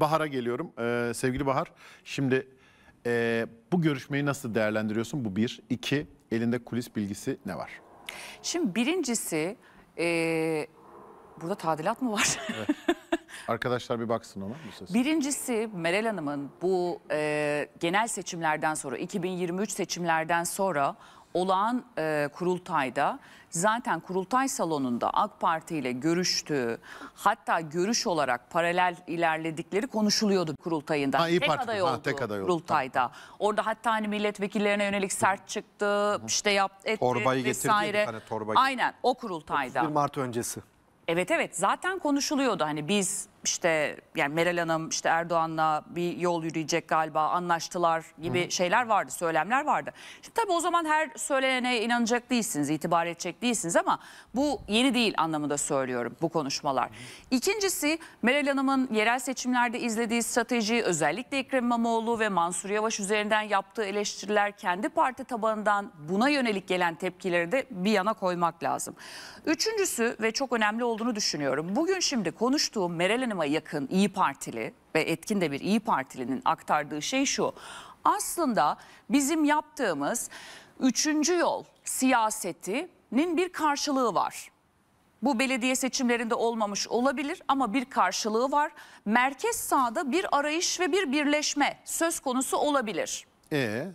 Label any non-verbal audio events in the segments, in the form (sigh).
Bahar'a geliyorum. Ee, sevgili Bahar, şimdi e, bu görüşmeyi nasıl değerlendiriyorsun? Bu bir. iki elinde kulis bilgisi ne var? Şimdi birincisi, e, burada tadilat mı var? Evet. (laughs) Arkadaşlar bir baksın ona. Bu Birincisi Meral Hanım'ın bu e, genel seçimlerden sonra, 2023 seçimlerden sonra olağan e, kurultayda zaten kurultay salonunda AK Parti ile görüştüğü hatta görüş olarak paralel ilerledikleri konuşuluyordu kurultayında. Ha, İYİ tek, Parti, aday ha, oldu tek aday oldu kurultayda. Tamam. Orada hatta hani milletvekillerine yönelik sert çıktı Hı. işte yaptı etti torbayı vesaire. Getirdi, torbayı. Aynen o kurultayda. 31 Mart öncesi. Evet evet zaten konuşuluyordu hani biz işte yani Meral Hanım işte Erdoğan'la bir yol yürüyecek galiba anlaştılar gibi Hı. şeyler vardı, söylemler vardı. Şimdi tabii o zaman her söylenene inanacak değilsiniz, itibar edecek değilsiniz ama bu yeni değil anlamında söylüyorum bu konuşmalar. Hı. İkincisi Meral Hanım'ın yerel seçimlerde izlediği strateji özellikle Ekrem İmamoğlu ve Mansur Yavaş üzerinden yaptığı eleştiriler kendi parti tabanından buna yönelik gelen tepkileri de bir yana koymak lazım. Üçüncüsü ve çok önemli olduğunu düşünüyorum. Bugün şimdi konuştuğum Meral Hanım Hanım'a yakın İyi Partili ve etkin de bir İyi Partilinin aktardığı şey şu. Aslında bizim yaptığımız üçüncü yol siyasetinin bir karşılığı var. Bu belediye seçimlerinde olmamış olabilir ama bir karşılığı var. Merkez sağda bir arayış ve bir birleşme söz konusu olabilir. Ee?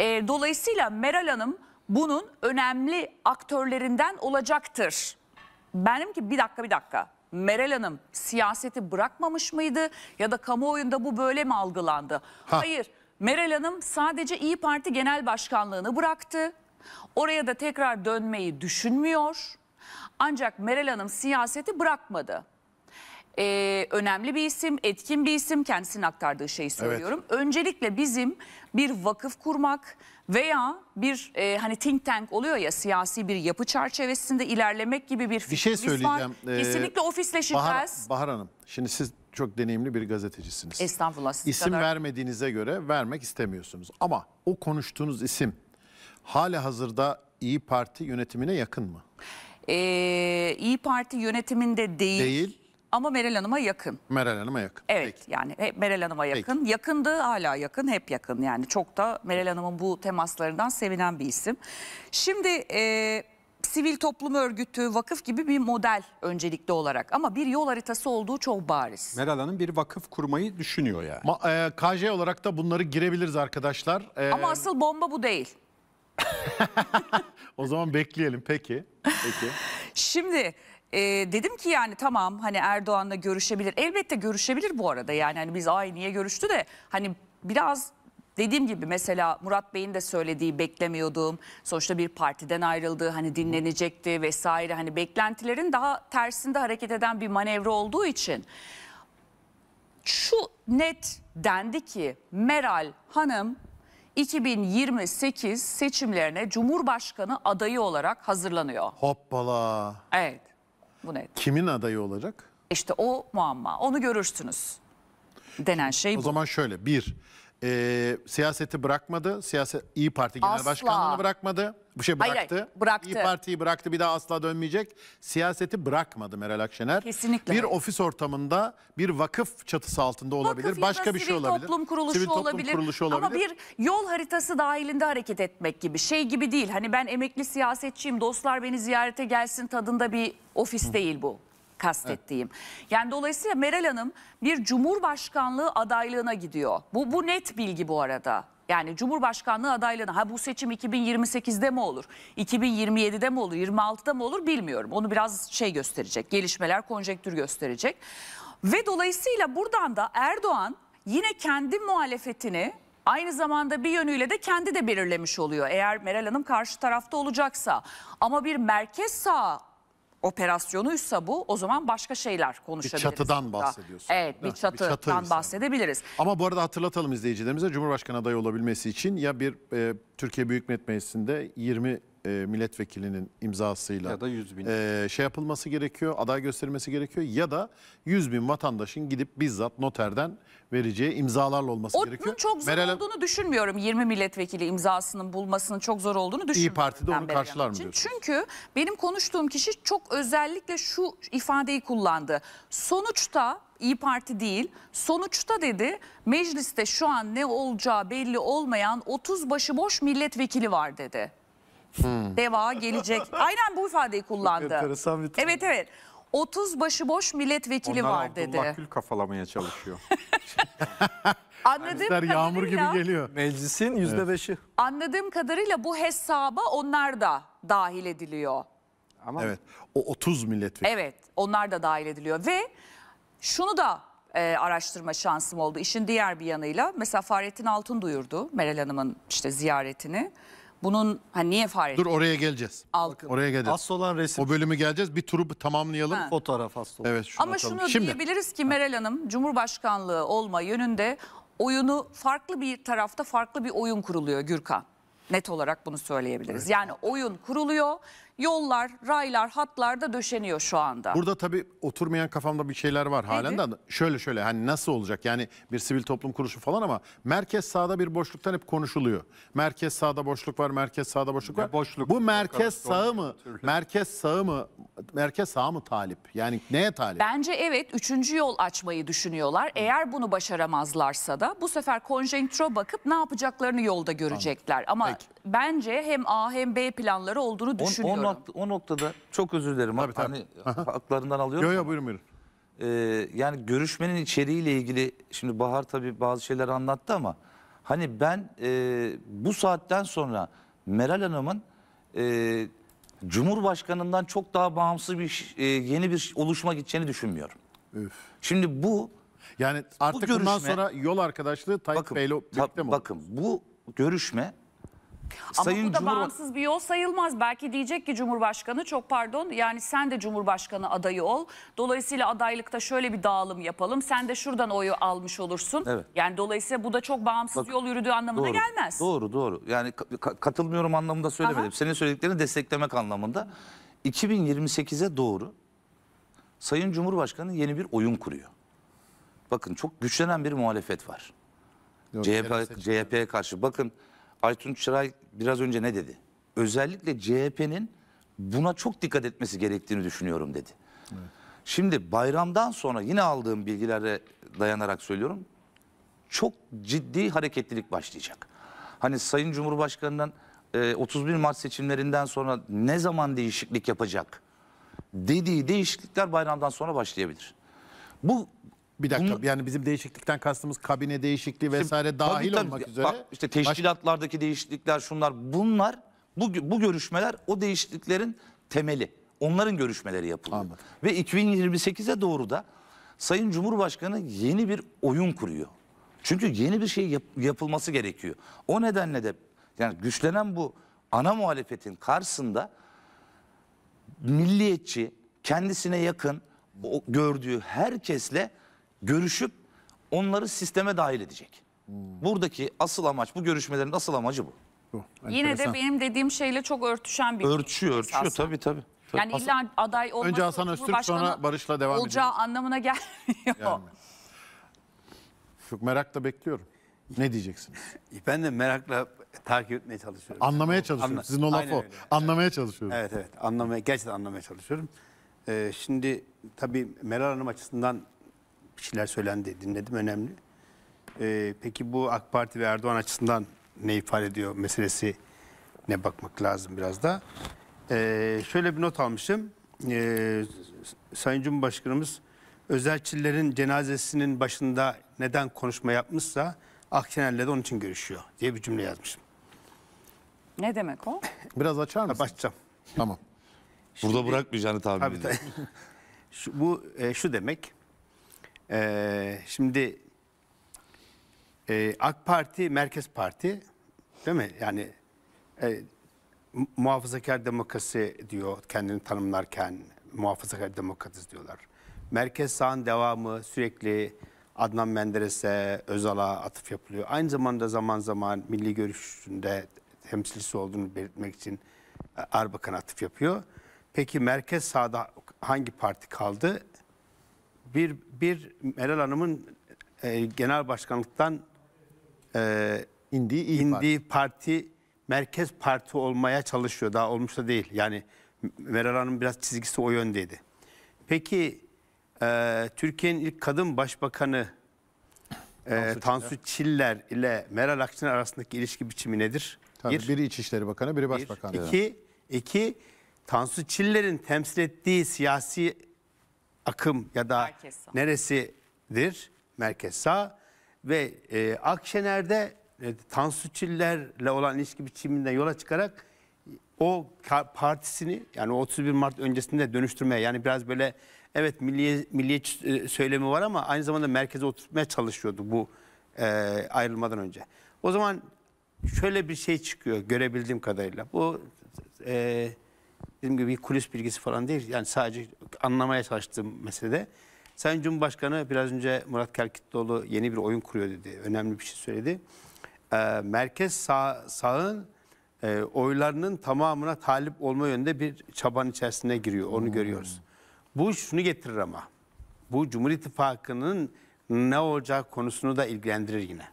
E, dolayısıyla Meral Hanım bunun önemli aktörlerinden olacaktır. Benim ki bir dakika bir dakika Meral Hanım siyaseti bırakmamış mıydı ya da kamuoyunda bu böyle mi algılandı? Ha. Hayır. Meral Hanım sadece İyi Parti Genel Başkanlığını bıraktı. Oraya da tekrar dönmeyi düşünmüyor. Ancak Meral Hanım siyaseti bırakmadı. Ee, önemli bir isim, etkin bir isim kendisinin aktardığı şeyi söylüyorum. Evet. Öncelikle bizim bir vakıf kurmak, veya bir e, hani think tank oluyor ya siyasi bir yapı çerçevesinde ilerlemek gibi bir Bir şey söyleyeceğim. var. Ee, Kesinlikle Bahar, Bahar Hanım şimdi siz çok deneyimli bir gazetecisiniz. Estağfurullah. siz İsim kadar- vermediğinize göre vermek istemiyorsunuz. Ama o konuştuğunuz isim hali hazırda İyi Parti yönetimine yakın mı? Ee, İyi Parti yönetiminde değil. Değil. Ama Meral Hanım'a yakın. Meral Hanım'a yakın. Evet Peki. yani hep Meral Hanım'a yakın. Peki. Yakındı hala yakın hep yakın yani çok da Meral Hanım'ın bu temaslarından sevinen bir isim. Şimdi e, sivil toplum örgütü, vakıf gibi bir model öncelikli olarak ama bir yol haritası olduğu çok bariz. Meral Hanım bir vakıf kurmayı düşünüyor yani. Ma, e, KJ olarak da bunları girebiliriz arkadaşlar. E, ama asıl bomba bu değil. (laughs) o zaman bekleyelim peki. Peki. Şimdi e, dedim ki yani tamam hani Erdoğan'la görüşebilir. Elbette görüşebilir bu arada yani hani biz ay niye görüştü de hani biraz dediğim gibi mesela Murat Bey'in de söylediği beklemiyordum. Sonuçta bir partiden ayrıldı hani dinlenecekti vesaire hani beklentilerin daha tersinde hareket eden bir manevra olduğu için şu net dendi ki Meral Hanım 2028 seçimlerine Cumhurbaşkanı adayı olarak hazırlanıyor. Hoppala. Evet bunu etti. Kimin adayı olacak? İşte o muamma. Onu görürsünüz. Denen şey bu. O zaman şöyle bir e, siyaseti bırakmadı. Siyaset İyi Parti Genel Asla. Başkanlığını bırakmadı. Bu şey bıraktı. Hayır, hayır, bıraktı. İyi Parti'yi bıraktı bir daha asla dönmeyecek. Siyaseti bırakmadı Meral Akşener. Kesinlikle. Bir ofis ortamında bir vakıf çatısı altında olabilir. Vakıf Başka bir şey olabilir. Toplum kuruluşu sivil toplum olabilir. kuruluşu olabilir. Ama bir yol haritası dahilinde hareket etmek gibi. Şey gibi değil. Hani ben emekli siyasetçiyim. Dostlar beni ziyarete gelsin tadında bir ofis Hı. değil bu kastettiğim. Evet. Yani dolayısıyla Meral Hanım bir cumhurbaşkanlığı adaylığına gidiyor. Bu, bu net bilgi bu arada. Yani Cumhurbaşkanlığı adaylığına ha bu seçim 2028'de mi olur? 2027'de mi olur? 26'da mı olur bilmiyorum. Onu biraz şey gösterecek. Gelişmeler konjektür gösterecek. Ve dolayısıyla buradan da Erdoğan yine kendi muhalefetini aynı zamanda bir yönüyle de kendi de belirlemiş oluyor. Eğer Meral Hanım karşı tarafta olacaksa ama bir merkez sağ operasyonuysa bu o zaman başka şeyler konuşabiliriz. Bir çatıdan burada. bahsediyorsun. Evet bir çatıdan bir çatı bahsedebiliriz. Ama bu arada hatırlatalım izleyicilerimize Cumhurbaşkanı adayı olabilmesi için ya bir e, Türkiye Büyük Millet Meclisi'nde 20 e, milletvekilinin imzasıyla ya da 100 bin. E, şey yapılması gerekiyor, aday gösterilmesi gerekiyor ya da 100 bin vatandaşın gidip bizzat noterden vereceği imzalarla olması Onun gerekiyor. çok zor Meral... olduğunu düşünmüyorum. 20 milletvekili imzasının bulmasının çok zor olduğunu düşünmüyorum. İyi parti de onu karşılar mı diyorsunuz? Çünkü benim konuştuğum kişi çok özellikle şu ifadeyi kullandı. Sonuçta İyi Parti değil. Sonuçta dedi mecliste şu an ne olacağı belli olmayan 30 başıboş milletvekili var dedi. Hmm. Deva gelecek. Aynen bu ifadeyi kullandı. Evet evet. 30 başıboş milletvekili Onlar var dedi. Onlar Abdullah kafalamaya çalışıyor. (laughs) Anladığım kadarıyla, yağmur gibi geliyor. Meclisin yüzde beşi. Evet. Anladığım kadarıyla bu hesaba onlar da dahil ediliyor. Ama evet. O 30 milletvekili. Evet. Onlar da dahil ediliyor ve şunu da e, araştırma şansım oldu. İşin diğer bir yanıyla mesela Fahrettin Altun duyurdu Meral Hanım'ın işte ziyaretini. Bunun hani niye fare? Dur oraya geleceğiz. Halkın. Oraya geleceğiz. Asıl olan resim. O bölümü geleceğiz. Bir turu tamamlayalım. Ha. Fotoğraf asıl. Evet şunu Ama atalım. şunu Şimdi. diyebiliriz ki Meral Hanım Cumhurbaşkanlığı olma yönünde oyunu farklı bir tarafta farklı bir oyun kuruluyor Gürkan. Net olarak bunu söyleyebiliriz. Evet. Yani oyun kuruluyor yollar, raylar, hatlar da döşeniyor şu anda. Burada tabii oturmayan kafamda bir şeyler var halen de şöyle şöyle hani nasıl olacak yani bir sivil toplum kuruluşu falan ama merkez sağda bir boşluktan hep konuşuluyor. Merkez sağda boşluk var, merkez sağda boşluk var. boşluk. Bu merkez sağı mı? Türlü. Merkez sağı mı? Merkez sağ mı talip? Yani neye talip? Bence evet üçüncü yol açmayı düşünüyorlar. Hı. Eğer bunu başaramazlarsa da bu sefer konjenktüre bakıp ne yapacaklarını yolda görecekler. Anladım. Ama Peki. bence hem A hem B planları olduğunu düşünüyorum nok- o noktada çok özür dilerim. Tabii, tabii. Hani haklarından alıyorum. Yok yok buyurun buyurun. Ee, yani görüşmenin içeriğiyle ilgili şimdi Bahar tabii bazı şeyler anlattı ama hani ben e, bu saatten sonra Meral Hanım'ın e, Cumhurbaşkanı'ndan çok daha bağımsız bir e, yeni bir oluşma gideceğini düşünmüyorum. Üf. Şimdi bu Yani artık görüşme- bundan sonra yol arkadaşlığı Tayyip Bey'le birlikte mi bakın bu görüşme ama bu da Cumhurba bağımsız bir yol sayılmaz. Belki diyecek ki Cumhurbaşkanı çok pardon yani sen de Cumhurbaşkanı adayı ol. Dolayısıyla adaylıkta şöyle bir dağılım yapalım. Sen de şuradan oyu almış olursun. Evet. Yani dolayısıyla bu da çok bağımsız Bak, yol yürüdüğü anlamına doğru, gelmez. Doğru doğru. Yani ka katılmıyorum anlamında söylemedim. Aha. Senin söylediklerini desteklemek anlamında. 2028'e doğru Sayın Cumhurbaşkanı yeni bir oyun kuruyor. Bakın çok güçlenen bir muhalefet var. CHP'ye CHP karşı bakın Aytun Çıray biraz önce ne dedi? Özellikle CHP'nin buna çok dikkat etmesi gerektiğini düşünüyorum dedi. Evet. Şimdi bayramdan sonra yine aldığım bilgilere dayanarak söylüyorum. Çok ciddi hareketlilik başlayacak. Hani Sayın Cumhurbaşkanı'ndan 31 e, Mart seçimlerinden sonra ne zaman değişiklik yapacak dediği değişiklikler bayramdan sonra başlayabilir. Bu bir dakika Bunu- yani bizim değişiklikten kastımız kabine değişikliği vesaire dahil Tabii, olmak üzere. Bak işte teşkilatlardaki değişiklikler şunlar bunlar bu, bu görüşmeler o değişikliklerin temeli. Onların görüşmeleri yapılıyor. Ve 2028'e doğru da Sayın Cumhurbaşkanı yeni bir oyun kuruyor. Çünkü yeni bir şey yap- yapılması gerekiyor. O nedenle de yani güçlenen bu ana muhalefetin karşısında milliyetçi, kendisine yakın gördüğü herkesle görüşüp onları sisteme dahil edecek. Buradaki asıl amaç bu görüşmelerin asıl amacı bu. bu. Yine de benim dediğim şeyle çok örtüşen bir Örtüşüyor, örtüşüyor esasında. tabii tabii. Yani Hasan- illa aday olması Önce Hasan Öztürk sonra Barış'la devam olacağı edeceğiz. anlamına gelmiyor. Çok merakla bekliyorum. Ne diyeceksiniz? (laughs) Ben de merakla takip etmeye çalışıyorum. Anlamaya çalışıyorum. Anla- Sizin o lafı. Anlamaya çalışıyorum. Evet evet anlamaya gerçekten anlamaya çalışıyorum. Ee, şimdi tabii Meral Hanım açısından bir şeyler söylendi dinledim önemli. Ee, peki bu AK Parti ve Erdoğan açısından ne ifade ediyor meselesi ne bakmak lazım biraz da. Ee, şöyle bir not almışım. Ee, Sayın Cumhurbaşkanımız özelçilerin cenazesinin başında neden konuşma yapmışsa Akşener'le de onun için görüşüyor diye bir cümle yazmışım. Ne demek o? (laughs) Biraz açar mısın? Açacağım. Tamam. Burada Şimdi, bırakmayacağını tahmin ediyorum. Tabii. (laughs) şu, bu e, şu demek. Ee, şimdi e, AK Parti, Merkez Parti değil mi? Yani e, muhafazakar demokrasi diyor kendini tanımlarken muhafazakar demokratiz diyorlar. Merkez sağın devamı sürekli Adnan Menderes'e, Özal'a atıf yapılıyor. Aynı zamanda zaman zaman milli görüşünde temsilcisi olduğunu belirtmek için e, Erbakan atıf yapıyor. Peki merkez sağda hangi parti kaldı? bir, bir Meral Hanım'ın e, genel başkanlıktan e, indiği, indiği parti. parti merkez parti olmaya çalışıyor. Daha olmuş da değil. Yani Meral Hanım biraz çizgisi o yöndeydi. Peki e, Türkiye'nin ilk kadın başbakanı e, Tansu Çiller ile Meral Akşener arasındaki ilişki biçimi nedir? bir, biri İçişleri Bakanı, biri başbakanı Bir, iki, iki, Tansu Çiller'in temsil ettiği siyasi akım ya da Merkez neresidir? Merkez sağ ve e, Akşener'de e, Tansu Çiller'le olan ilişki biçiminden yola çıkarak o partisini yani 31 Mart öncesinde dönüştürmeye yani biraz böyle evet milliye, milliyetçi e, söylemi var ama aynı zamanda merkeze oturtmaya çalışıyordu bu e, ayrılmadan önce. O zaman şöyle bir şey çıkıyor görebildiğim kadarıyla. Bu e, dediğim gibi bir kulis bilgisi falan değil. Yani sadece anlamaya çalıştığım meselede. Sayın Cumhurbaşkanı biraz önce Murat Kerkitloğlu yeni bir oyun kuruyor dedi. Önemli bir şey söyledi. Ee, merkez sağ, sağın e, oylarının tamamına talip olma yönünde bir çaban içerisine giriyor. Onu hmm. görüyoruz. Bu şunu getirir ama. Bu Cumhur İttifakı'nın ne olacak konusunu da ilgilendirir yine.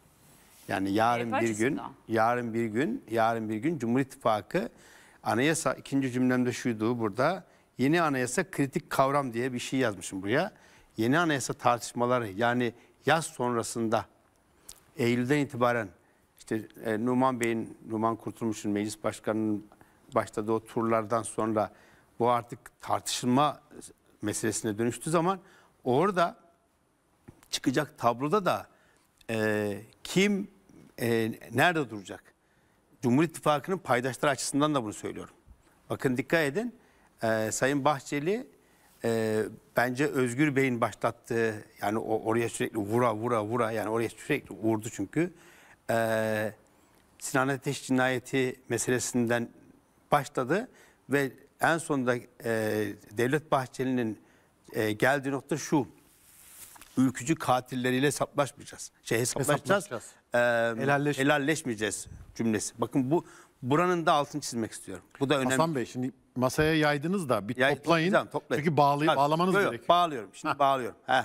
Yani yarın bir gün, yarın bir gün, yarın bir gün Cumhur İttifakı Anayasa ikinci cümlemde şuydu burada. Yeni anayasa kritik kavram diye bir şey yazmışım buraya. Yeni anayasa tartışmaları yani yaz sonrasında Eylül'den itibaren işte e, Numan Bey'in, Numan Kurtulmuş'un meclis başkanının başladığı o turlardan sonra bu artık tartışılma meselesine dönüştü zaman orada çıkacak tabloda da e, kim e, nerede duracak? Cumhur İttifakı'nın paydaşları açısından da bunu söylüyorum. Bakın dikkat edin. Ee, Sayın Bahçeli e, bence Özgür Bey'in başlattığı yani o, oraya sürekli vura vura vura yani oraya sürekli vurdu çünkü. E, Sinan Ateş cinayeti meselesinden başladı ve en sonunda e, Devlet Bahçeli'nin e, geldiği nokta şu. Ülkücü katilleriyle hesaplaşmayacağız. Şey hesaplaşacağız. hesaplaşacağız. E, helalleşmeyeceğiz. helalleşmeyeceğiz cümlesi. Bakın bu buranın da altını çizmek istiyorum. Bu da önemli. Hasan Bey şimdi masaya yaydınız da bir Yay, toplayın. toplayın. Çünkü bağlay Tabii, bağlamanız gerekiyor. Bağlıyorum. Şimdi Heh. bağlıyorum. Heh.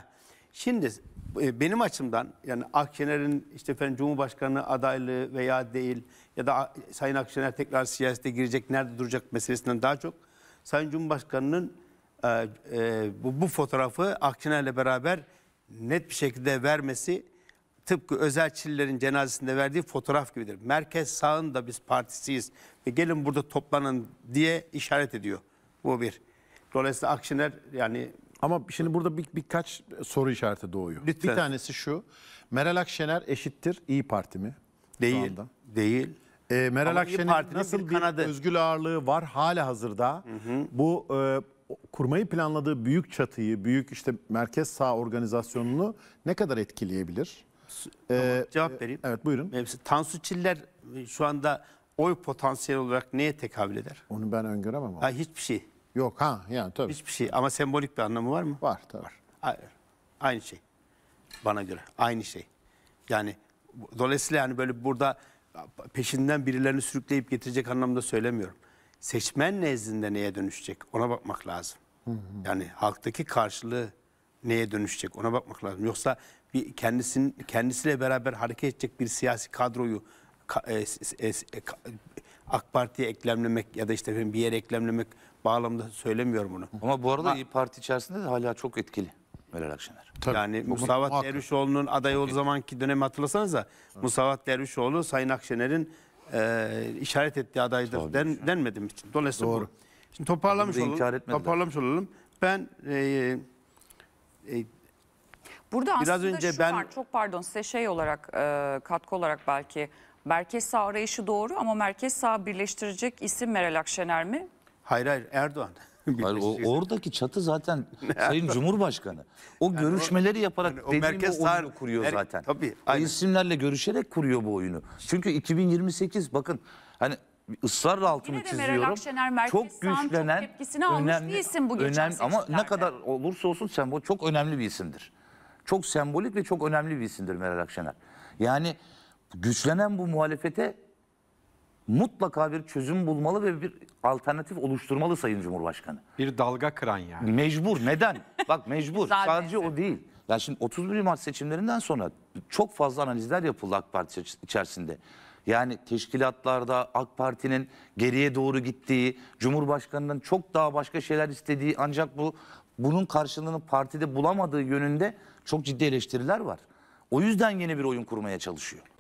Şimdi e, benim açımdan yani Akşener'in işte efendim Cumhurbaşkanı adaylığı veya değil ya da Sayın Akşener tekrar siyasete girecek nerede duracak meselesinden daha çok Sayın Cumhurbaşkanı'nın e, e, bu, bu fotoğrafı Akşener'le beraber net bir şekilde vermesi tıpkı özel Çillilerin cenazesinde verdiği fotoğraf gibidir. Merkez sağın da biz partisiyiz ve gelin burada toplanın diye işaret ediyor. Bu bir. Dolayısıyla Akşener yani... Ama şimdi burada bir, birkaç soru işareti doğuyor. Lütfen. Bir tanesi şu. Meral Akşener eşittir İyi Parti mi? Değil. Değil. E, Meral Ama Akşener'in nasıl bir kanadı. özgül ağırlığı var hala hazırda. Hı hı. Bu e, kurmayı planladığı büyük çatıyı, büyük işte merkez sağ organizasyonunu ne kadar etkileyebilir? Ee, cevap vereyim. Evet buyurun. Mevsim. Tansu Çiller e, şu anda oy potansiyel olarak neye tekabül eder? Onu ben öngöremem. Ha, ama. hiçbir şey. Yok ha yani tabii. Hiçbir şey ama sembolik bir anlamı var mı? Var tabii. Var. E, aynı şey. Bana göre aynı şey. Yani dolayısıyla yani böyle burada peşinden birilerini sürükleyip getirecek anlamda söylemiyorum. Seçmen nezdinde neye dönüşecek ona bakmak lazım. Hı hı. Yani halktaki karşılığı neye dönüşecek ona bakmak lazım. Yoksa bir kendisinin kendisiyle beraber hareket edecek bir siyasi kadroyu e, e, e, AK Parti'ye eklemlemek ya da işte bir yere eklemlemek bağlamda söylemiyorum bunu. Ama bu arada Ama, İyi Parti içerisinde de hala çok etkili Meral Akşener. Tabii. Yani Musavat muhakkak. Dervişoğlu'nun adayı olduğu zamanki dönemi hatırlasanız da Musavat Dervişoğlu Sayın Akşener'in e, işaret ettiği adaydır den, denmedim için. Dolayısıyla Doğru. Bu. Şimdi toparlamış olalım. Toparlamış olalım. Ben e, e, Burada Biraz aslında önce şu ben... var, çok pardon size şey olarak, e, katkı olarak belki merkez sağ arayışı doğru ama merkez sağ birleştirecek isim Meral Akşener mi? Hayır hayır Erdoğan. (laughs) Hayır, o, oradaki çatı zaten (laughs) Sayın Cumhurbaşkanı. O yani görüşmeleri o, yaparak yani o merkez o oyunu sağır, kuruyor zaten. Tabii. O isimlerle görüşerek kuruyor bu oyunu. Çünkü 2028 bakın hani ısrarla altını Yine çiziyorum. Akşener çok güçlenen, çok tepkisini önemli, almış bir isim bu geçen önemli, Ama ne kadar olursa olsun sen bu çok önemli bir isimdir. Çok sembolik ve çok önemli bir isimdir Meral Akşener. Yani güçlenen bu muhalefete mutlaka bir çözüm bulmalı ve bir alternatif oluşturmalı Sayın Cumhurbaşkanı. Bir dalga kıran yani. Mecbur. Neden? Bak mecbur. (laughs) Sadece o değil. Ya şimdi 31 Mart seçimlerinden sonra çok fazla analizler yapıldı AK Parti içerisinde. Yani teşkilatlarda AK Parti'nin geriye doğru gittiği, Cumhurbaşkanı'nın çok daha başka şeyler istediği ancak bu bunun karşılığını partide bulamadığı yönünde çok ciddi eleştiriler var. O yüzden yeni bir oyun kurmaya çalışıyor.